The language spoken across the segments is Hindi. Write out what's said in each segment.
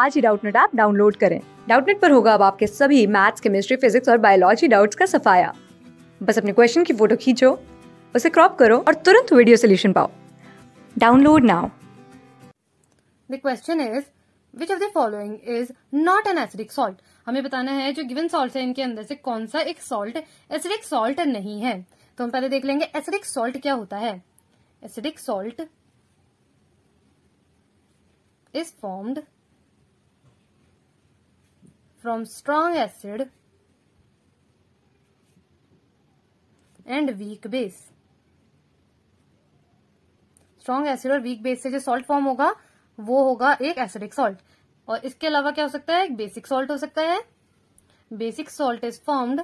आज ही डाउटनेट ऐप डाउनलोड करें डाउटनेट पर होगा अब आपके सभी मैथ्स केमिस्ट्री फिजिक्स और बायोलॉजी डाउट्स का सफाया बस अपने क्वेश्चन की फोटो खींचो उसे क्रॉप करो और तुरंत वीडियो सोल्यूशन पाओ download now the question is which of the following is not an acidic salt हमें बताना है जो गिवन सॉल्ट है इनके अंदर से कौन सा एक सॉल्ट एसिडिक सॉल्ट नहीं है तो हम पहले देख लेंगे एसिडिक सॉल्ट क्या होता है acidic salt is formed from strong acid and weak base strong acid और वीक बेस से जो सॉल्ट फॉर्म होगा वो होगा एक एसिडिक सॉल्ट और इसके अलावा क्या हो सकता है एक बेसिक सॉल्ट हो सकता है basic salt is formed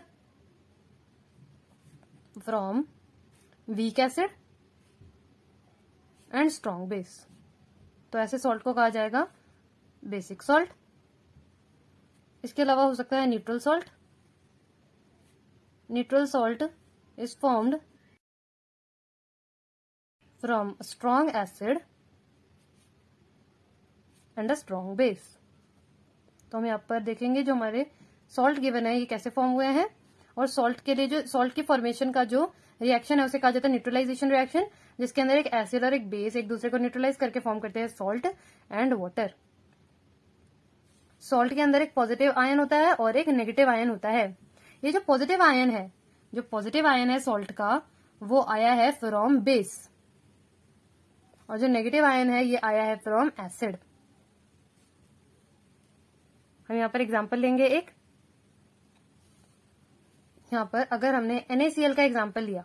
from weak acid and strong base तो ऐसे सॉल्ट को कहा जाएगा बेसिक सॉल्ट इसके अलावा हो सकता है neutral salt neutral salt is formed from strong acid and a strong base तो हम यहाँ पर देखेंगे जो हमारे सॉल्ट गिवन है ये कैसे फॉर्म हुए हैं और सॉल्ट के लिए जो सॉल्ट के फॉर्मेशन का जो रिएक्शन है उसे कहा जाता है न्यूट्रलाइजेशन रिएक्शन जिसके अंदर एक एसिड और एक बेस एक दूसरे को न्यूट्रलाइज करके फॉर्म करते हैं सॉल्ट एंड वाटर सॉल्ट के अंदर एक पॉजिटिव आयन होता है और एक नेगेटिव आयन होता है ये जो पॉजिटिव आयन है जो पॉजिटिव आयन है सॉल्ट का वो आया है फ्रॉम बेस और जो नेगेटिव आयन है ये आया है फ्रॉम एसिड हम यहाँ पर एग्जाम्पल लेंगे एक यहां पर अगर हमने NaCl का एग्जाम्पल लिया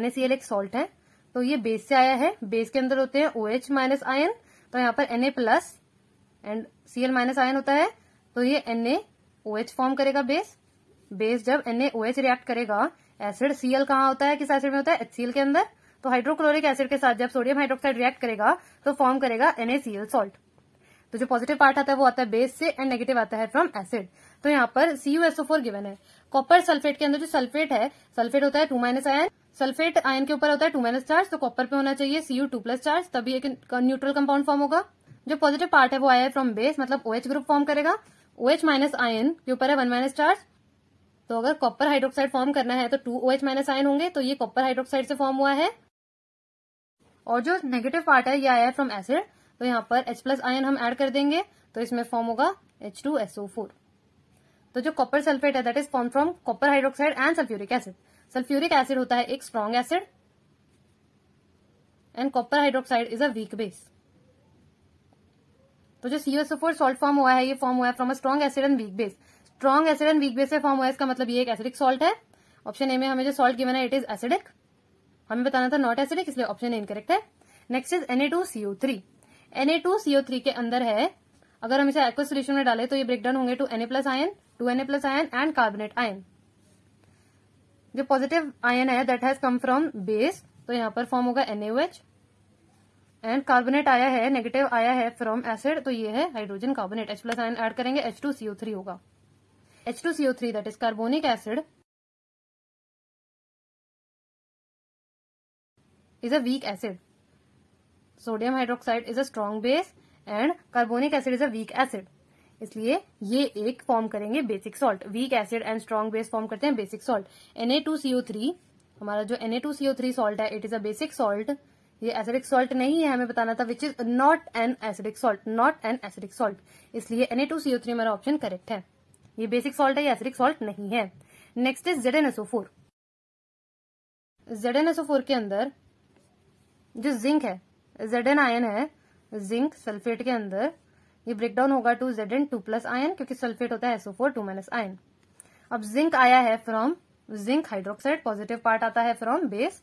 NaCl एक सॉल्ट है तो ये बेस से आया है बेस के अंदर होते हैं OH माइनस आयन तो यहां पर Na plus and CL minus ion होता है तो ये एन फॉर्म करेगा बेस बेस जब एन रिएक्ट करेगा एसिड सीएल कहाँ होता है किस एसिड में होता है एचसीएल के अंदर तो हाइड्रोक्लोरिक एसिड के साथ जब सोडियम हाइड्रोक्साइड रिएक्ट करेगा तो फॉर्म करेगा एनएसीएल सॉल्ट तो जो पॉजिटिव पार्ट आता है वो आता है बेस से एंड नेगेटिव आता है फ्रॉम एसिड तो यहाँ पर सीयूएसओ गिवन है कॉपर सल्फेट के अंदर जो सल्फेट है सल्फेट होता है two minus ion sulphate ion के ऊपर होता है टू माइनस चार्ज तो कॉपर पे होना चाहिए सीयू टू प्लस चार्ज तभी एक न्यूट्रल कंपाउंड फॉर्म होगा जो पॉजिटिव पार्ट है वो आया है फ्रॉम बेस मतलब ओ OH ग्रुप फॉर्म करेगा ओ एच माइनस आयन के ऊपर है वन माइनस चार्ज तो अगर कॉपर हाइड्रोक्साइड फॉर्म करना है तो two O H minus ion होंगे तो ये कॉपर हाइड्रोक्साइड से फॉर्म हुआ है और जो नेगेटिव पार्ट है ये आया है फ्रॉम एसिड तो यहाँ पर एच प्लस आयन हम ऐड कर देंगे तो इसमें फॉर्म होगा एच टू एसओ फोर तो जो कॉपर सल्फेट है that is form from copper hydroxide and sulphuric acid sulphuric acid होता है एक strong acid and copper hydroxide is a weak base तो जो सीओ फोर सॉल्ट फॉर्म हुआ है ये फॉर्म हुआ है from a strong acid and weak base strong acid and weak base से फॉर्म हुआ है इसका मतलब ये एक एसिडिक सॉल्ट है ऑप्शन ए में हमें जो सॉल्ट गिवन है इट इज एसिडिक हमें बताना था नॉट एसिडिक इसलिए ऑप्शन ए इनकरेक्ट है next is NA two CO three NA two CO three के अंदर है अगर हम इसे एक्व सोल्यूशन में डाले तो ये ब्रेकडाउन होंगे two NA plus ion two NA plus ion and carbonate ion जो पॉजिटिव आयन है that has come from base तो यहां पर फॉर्म होगा एनएएच एंड कार्बोनेट आया है नेगेटिव आया है फ्रॉम एसिड तो ये है hydrogen carbonate H plus ion add करेंगे एच टू सीओ थ्री होगा H two CO three that is carbonic acid is a weak acid sodium hydroxide is a strong base and carbonic acid is a weak acid इसलिए ये एक फॉर्म करेंगे basic salt weak acid and strong base form करते हैं बेसिक सॉल्ट थ्री हमारा जो टू सीओ थ्री सॉल्ट है it is a basic salt ये एसिडिक सॉल्ट नहीं है हमें बताना था which is not an acidic salt not an acidic salt इसलिए N A two CO three मेरा ऑप्शन करेक्ट है ये बेसिक सॉल्ट है ये एसिडिक सॉल्ट नहीं है next is Z N SO four Z N SO four के अंदर जो जिंक है जेड एन आयन है जिंक सल्फेट के अंदर ये ब्रेकडाउन होगा two Z N two plus ion क्योंकि सल्फेट होता है SO four two minus ion अब जिंक आया है from zinc hydroxide positive part आता है फ्रॉम बेस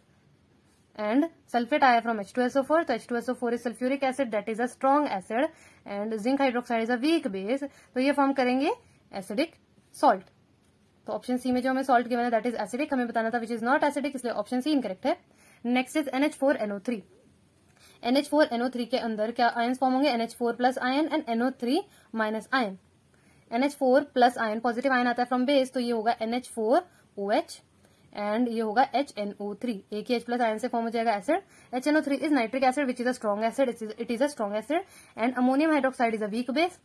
एंड सल्फेट आया from H two SO four तो H two four is sulphuric acid that is a strong acid and zinc hydroxide is a weak base तो ये फॉर्म करेंगे एसिडिक सॉल्ट तो ऑप्शन सी में जो हमें सॉल्ट गिवन है दैट इज एसिडिक हमें बताना था विच इज नॉट एसिडिक इसलिए ऑप्शन सी इनकरेक्ट है next is NH four NO three NH four NO three के अंदर क्या आयन फॉर्म होंगे NH four plus ion and NO three minus ion NH four plus ion positive ion आता है फ्रॉम बेस तो ये होगा NH four O H and ये होगा एच एन ओ थ्री एक ही एच प्लस आयन से फॉर्म हो जाएगा acid H N O three is nitric acid which is a strong acid it is a strong acid and ammonium hydroxide is a weak base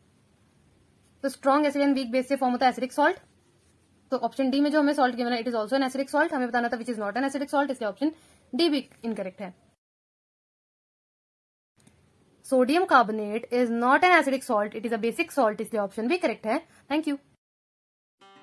तो strong acid and weak base से फॉर्म होता है एसिडिक सॉल्ट तो ऑप्शन डी में जो हमें सॉल्ट गिवन है it is also an acidic salt हमें बताना था which is not an acidic salt इसलिए ऑप्शन डी भी इनकरेक्ट है sodium carbonate is not an acidic salt it is a basic salt इसलिए ऑप्शन भी करेक्ट है थैंक यू